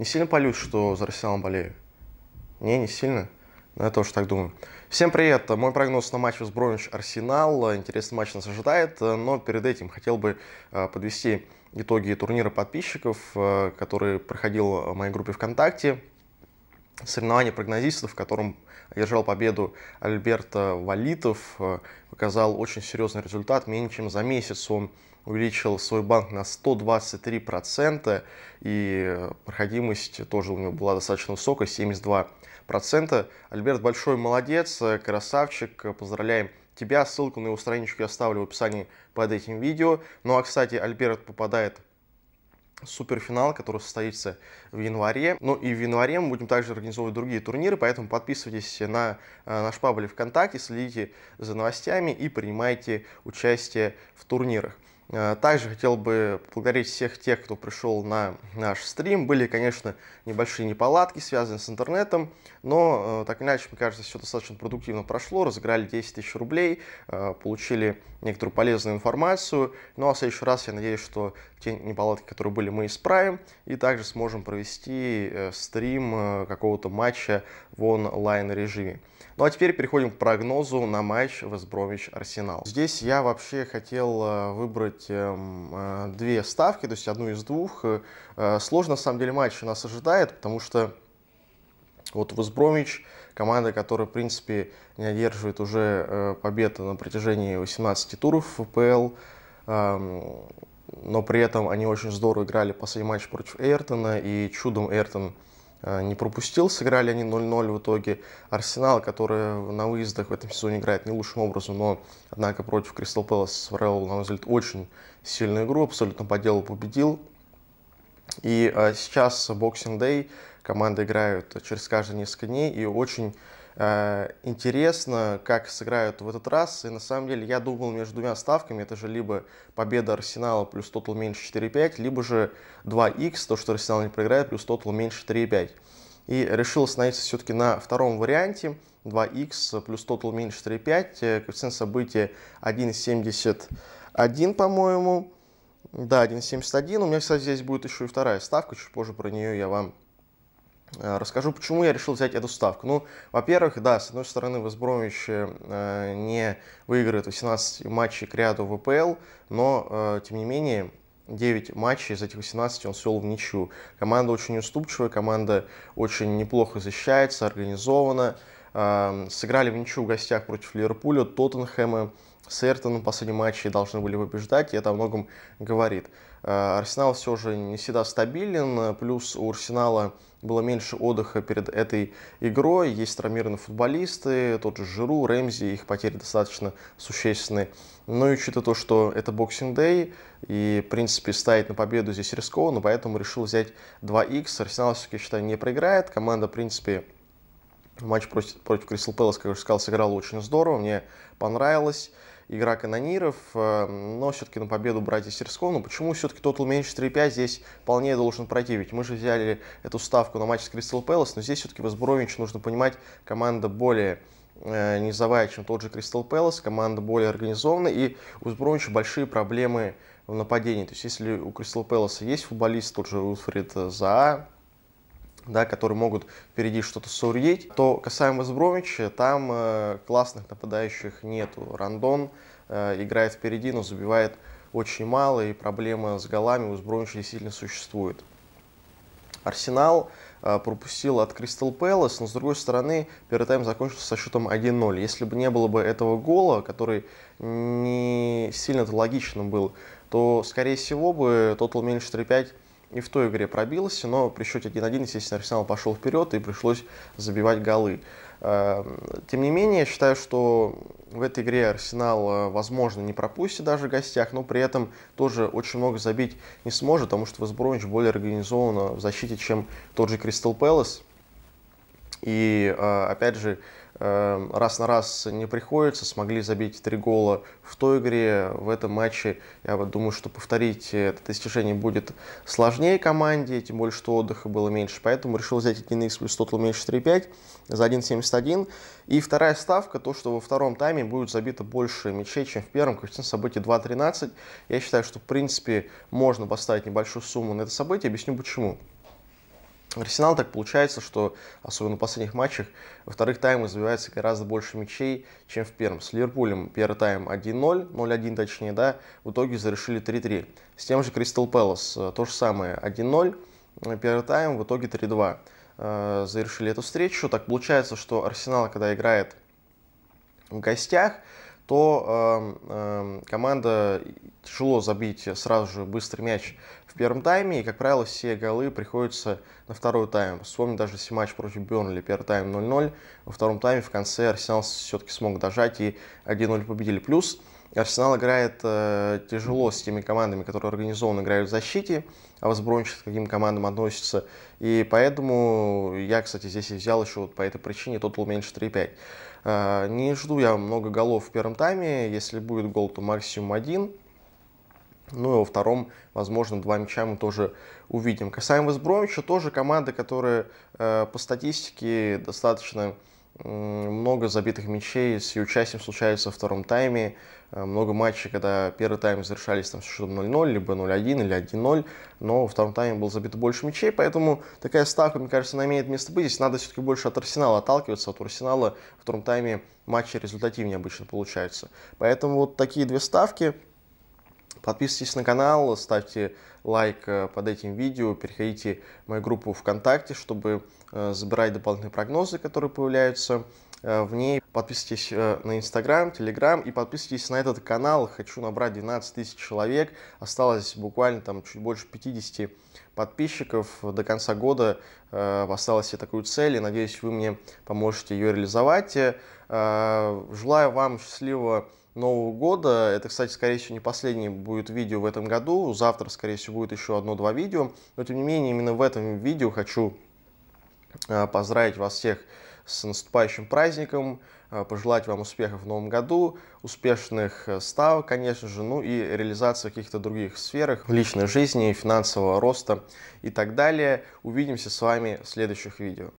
Не сильно палюсь, что за Арсеналом болею? Не, не сильно. Но я тоже так думаю. Всем привет! Мой прогноз на матч с Бромвич Арсенал. Интересный матч нас ожидает, но перед этим хотел бы э, подвести итоги турнира подписчиков, э, который проходил в моей группе ВКонтакте соревнование прогнозистов, в котором одержал победу Альберт Валитов, э, показал очень серьезный результат. Менее чем за месяц он увеличил свой банк на 123%, и э, проходимость тоже у него была достаточно высокая, 72%. Альберт большой молодец, э, красавчик, поздравляем тебя. Ссылку на его страничку я оставлю в описании под этим видео. Ну а, кстати, Альберт попадает суперфинал, который состоится в январе. Ну и в январе мы будем также организовывать другие турниры, поэтому подписывайтесь на э, наш паблик ВКонтакте, следите за новостями и принимайте участие в турнирах. Э, также хотел бы поблагодарить всех тех, кто пришел на наш стрим. Были, конечно, небольшие неполадки, связанные с интернетом, но э, так иначе, мне кажется, все достаточно продуктивно прошло. Разыграли 10 тысяч рублей, э, получили некоторую полезную информацию. Ну а в следующий раз я надеюсь, что те неполадки, которые были, мы исправим. И также сможем провести стрим какого-то матча в онлайн-режиме. Ну а теперь переходим к прогнозу на матч Весбромвич-Арсенал. Здесь я вообще хотел выбрать делать эм, э, две ставки, то есть одну из двух. Э, сложно, на самом деле, матч нас ожидает, потому что вот Возбромич, команда, которая, в принципе, не одерживает уже э, победы на протяжении 18 туров в ПЛ, эм, но при этом они очень здорово играли последний матч против Эйртона, и чудом Эйртон Э, не пропустил. Сыграли они 0-0 в итоге. Арсенал, который на выездах в этом сезоне играет не лучшим образом, но, однако, против Кристал Пэлас сворел, на мой взгляд, очень сильную игру, абсолютно по делу победил. И э, сейчас Boxing Day команды играют через каждые несколько дней, и очень э, интересно, как сыграют в этот раз. И на самом деле я думал между двумя ставками, это же либо победа Арсенала плюс тотал меньше 4,5, либо же 2х, то, что Арсенал не проиграет, плюс тотал меньше 4,5. И решил остановиться все-таки на втором варианте, 2х плюс тотал меньше 4,5, э, коэффициент события 1,71, по-моему. Да, 1.71. У меня, кстати, здесь будет еще и вторая ставка, чуть позже про нее я вам Э, расскажу, почему я решил взять эту ставку. Ну, во-первых, да, с одной стороны, Весбромвич э, не выиграет 18 матчей к ряду ВПЛ, но, э, тем не менее, 9 матчей из этих 18 он свел в ничью. Команда очень уступчивая, команда очень неплохо защищается, организована. Эм, сыграли в ничью в гостях против Ливерпуля, Тоттенхэма, с Эртоном в матчи должны были побеждать, и это о многом говорит. Э, Арсенал все же не всегда стабилен, плюс у Арсенала было меньше отдыха перед этой игрой, есть травмированные футболисты, тот же Жиру, Рэмзи, их потери достаточно существенны. Но и учитывая то, что это Boxing Day, и, в принципе, ставить на победу здесь рискованно, поэтому решил взять 2х. Арсенал все-таки, считаю, не проиграет. Команда, в принципе, матч против, против Кристал Пэлас, как я уже сказал, сыграла очень здорово, мне понравилось игра канониров, эм, но все-таки на победу братья Серсков. Но почему все-таки тотал меньше 3-5 здесь вполне должен пройти? Ведь мы же взяли эту ставку на матч с Кристал Пэлас, но здесь все-таки Возбрович, нужно понимать, команда более э, низовая, чем тот же Кристал Пэлас, команда более организованная и у Сбромича большие проблемы в нападении. То есть, если у Кристал Пэласа есть футболист, тот же Уилфред Заа, да, которые могут впереди что-то саурьеть. То касаемо Бромича, там э, классных нападающих нету. Рандон э, играет впереди, но забивает очень мало, и проблема с голами у Сбромича действительно существует. Арсенал э, пропустил от Кристал Пэлас, но с другой стороны первый тайм закончился со счетом 1-0. Если бы не было бы этого гола, который не сильно-то логичным был, то, скорее всего, бы Total Меньше 3-5 и в той игре пробился, но при счете 1-1, естественно, Арсенал пошел вперед и пришлось забивать голы. Эм, тем не менее, я считаю, что в этой игре Арсенал, э, возможно, не пропустит даже в гостях, но при этом тоже очень много забить не сможет, потому что Весбромвич более организованно в защите, чем тот же Кристал Пэлас. И, э, опять же, э, раз на раз не приходится, смогли забить три гола в той игре, в этом матче, я вот думаю, что повторить это достижение будет сложнее команде, тем более, что отдыха было меньше, поэтому решил взять 1x плюс тотал меньше 3.5 за 1.71. И вторая ставка, то, что во втором тайме будет забито больше мячей, чем в первом, коэффициент событий 2.13. Я считаю, что, в принципе, можно поставить небольшую сумму на это событие, объясню почему. Арсенал так получается, что, особенно в последних матчах, во вторых таймах забивается гораздо больше мячей, чем в первом. С Ливерпулем первый тайм 1-0, 0-1 точнее, да, в итоге завершили 3-3. С тем же Кристал Пэлас э, то же самое, 1-0, э, первый тайм, в итоге 3-2 э, завершили эту встречу. Так получается, что Арсенал, когда играет в гостях, то э, э, команда тяжело забить сразу же быстрый мяч в первом тайме, и, как правило, все голы приходятся на второй тайм. Вспомни даже если матч против Бернли, первый тайм 0-0, во втором тайме в конце Арсенал все-таки смог дожать и 1-0 победили. Плюс Арсенал играет э, тяжело с теми командами, которые организованно играют в защите, а Возбрончик к каким командам относится. И поэтому я, кстати, здесь и взял еще вот по этой причине тотал меньше 3-5. Э, не жду я много голов в первом тайме. Если будет гол, то максимум один. Ну и во втором, возможно, два мяча мы тоже увидим. Касаемо Весбромича, тоже команда, которая э, по статистике достаточно много забитых мячей с ее участием случается во втором тайме. Э, много матчей, когда первый тайм завершались там, с счетом 0-0, либо 0-1 или 1-0, но во втором тайме было забито больше мячей, поэтому такая ставка, мне кажется, она имеет место быть. Здесь надо все-таки больше от Арсенала отталкиваться, а от Арсенала во втором тайме матчи результативнее обычно получаются. Поэтому вот такие две ставки. Подписывайтесь на канал, ставьте лайк э, под этим видео, переходите в мою группу ВКонтакте, чтобы э, забирать дополнительные прогнозы, которые появляются э, в ней. Подписывайтесь на Инстаграм, Телеграм и подписывайтесь на этот канал. Хочу набрать 12 тысяч человек. Осталось буквально там чуть больше 50 подписчиков. До конца года осталось себе такую цель. И надеюсь, вы мне поможете ее реализовать. Желаю вам счастливого Нового года. Это, кстати, скорее всего, не последнее будет видео в этом году. Завтра, скорее всего, будет еще одно-два видео. Но, тем не менее, именно в этом видео хочу а, поздравить вас всех с наступающим праздником, а, пожелать вам успехов в новом году, успешных э, ставок, конечно же, ну и реализации в каких-то других сферах, в личной жизни, финансового роста и так далее. Увидимся с вами в следующих видео.